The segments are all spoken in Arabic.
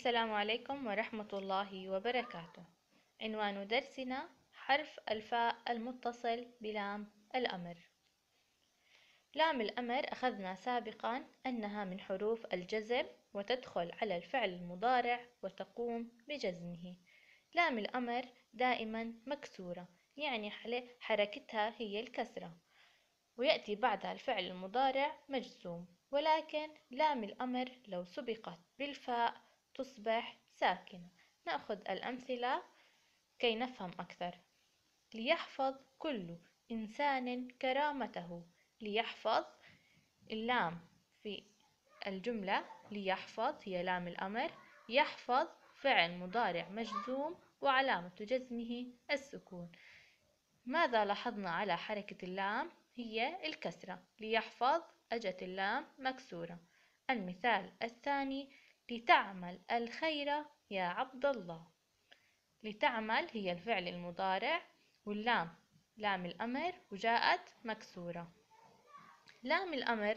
السلام عليكم ورحمة الله وبركاته عنوان درسنا حرف الفاء المتصل بلام الأمر لام الأمر أخذنا سابقا أنها من حروف الجزم وتدخل على الفعل المضارع وتقوم بجزمه لام الأمر دائما مكسورة يعني حركتها هي الكسرة ويأتي بعدها الفعل المضارع مجزوم ولكن لام الأمر لو سبقت بالفاء تصبح ساكنة نأخذ الأمثلة كي نفهم أكثر ليحفظ كل إنسان كرامته ليحفظ اللام في الجملة ليحفظ هي لام الأمر يحفظ فعل مضارع مجزوم وعلامة جزمه السكون ماذا لاحظنا على حركة اللام هي الكسرة ليحفظ أجت اللام مكسورة المثال الثاني لتعمل الخير يا عبد الله لتعمل هي الفعل المضارع واللام لام الأمر وجاءت مكسورة لام الأمر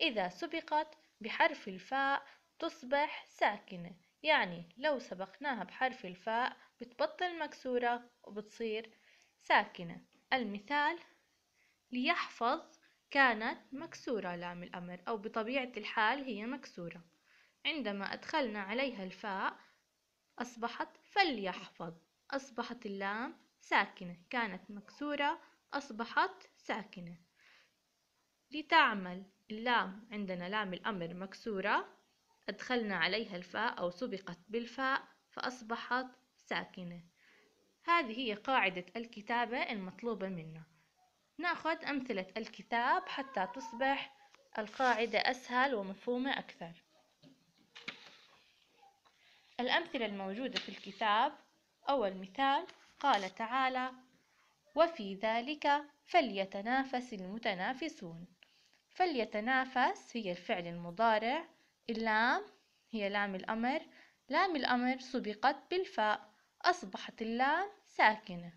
إذا سبقت بحرف الفاء تصبح ساكنة يعني لو سبقناها بحرف الفاء بتبطل مكسورة وبتصير ساكنة المثال ليحفظ كانت مكسورة لام الأمر أو بطبيعة الحال هي مكسورة عندما أدخلنا عليها الفاء أصبحت فليحفظ أصبحت اللام ساكنة كانت مكسورة أصبحت ساكنة لتعمل اللام عندنا لام الأمر مكسورة أدخلنا عليها الفاء أو سبقت بالفاء فأصبحت ساكنة هذه هي قاعدة الكتابة المطلوبة منا ناخذ أمثلة الكتاب حتى تصبح القاعدة أسهل ومفهومة أكثر الأمثلة الموجودة في الكتاب أول مثال قال تعالى وفي ذلك فليتنافس المتنافسون فليتنافس هي الفعل المضارع اللام هي لام الأمر لام الأمر سبقت بالفاء أصبحت اللام ساكنة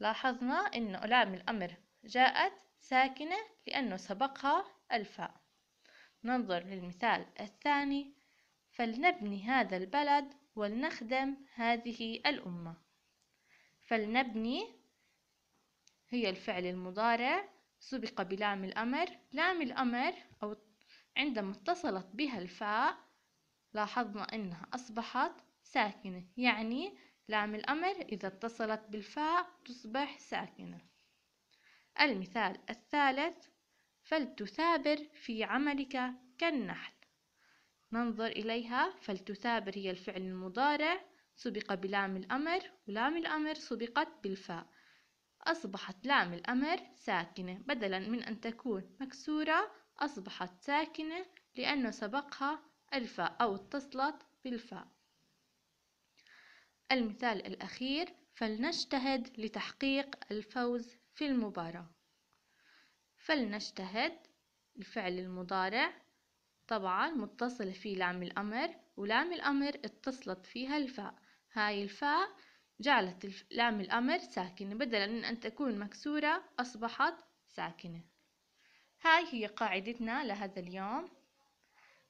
لاحظنا أن لام الأمر جاءت ساكنة لأنه سبقها الفاء ننظر للمثال الثاني فلنبني هذا البلد ولنخدم هذه الأمة فلنبني هي الفعل المضارع سبق بلام الأمر لام الأمر أو عندما اتصلت بها الفاء لاحظنا أنها أصبحت ساكنة يعني لام الأمر إذا اتصلت بالفاء تصبح ساكنة المثال الثالث فلتثابر في عملك كالنحل ننظر إليها فلتثابر هي الفعل المضارع سبق بلام الأمر ولام الأمر سبقت بالفاء أصبحت لام الأمر ساكنة بدلا من أن تكون مكسورة أصبحت ساكنة لأنه سبقها الفاء أو اتصلت بالفاء المثال الأخير فلنجتهد لتحقيق الفوز في المباراة فلنجتهد الفعل المضارع طبعا متصلة في لام الأمر ولام الأمر اتصلت فيها الفاء هاي الفاء جعلت لام الأمر ساكنة بدلا من أن تكون مكسورة أصبحت ساكنة هاي هي قاعدتنا لهذا اليوم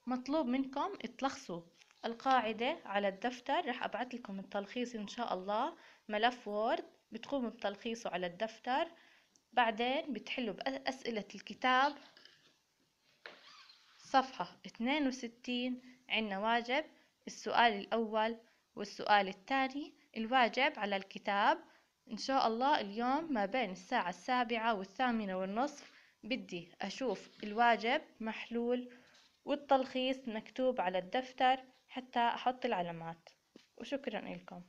مطلوب منكم اتلخصوا القاعدة على الدفتر رح أبعث لكم التلخيص إن شاء الله ملف وورد بتقوموا بتلخيصه على الدفتر بعدين بتحلوا بأسئلة الكتاب صفحة اثنين وستين عنا واجب السؤال الأول والسؤال الثاني الواجب على الكتاب إن شاء الله اليوم ما بين الساعة السابعة والثامنة والنصف بدي أشوف الواجب محلول والتلخيص مكتوب على الدفتر حتى أحط العلامات وشكرا لكم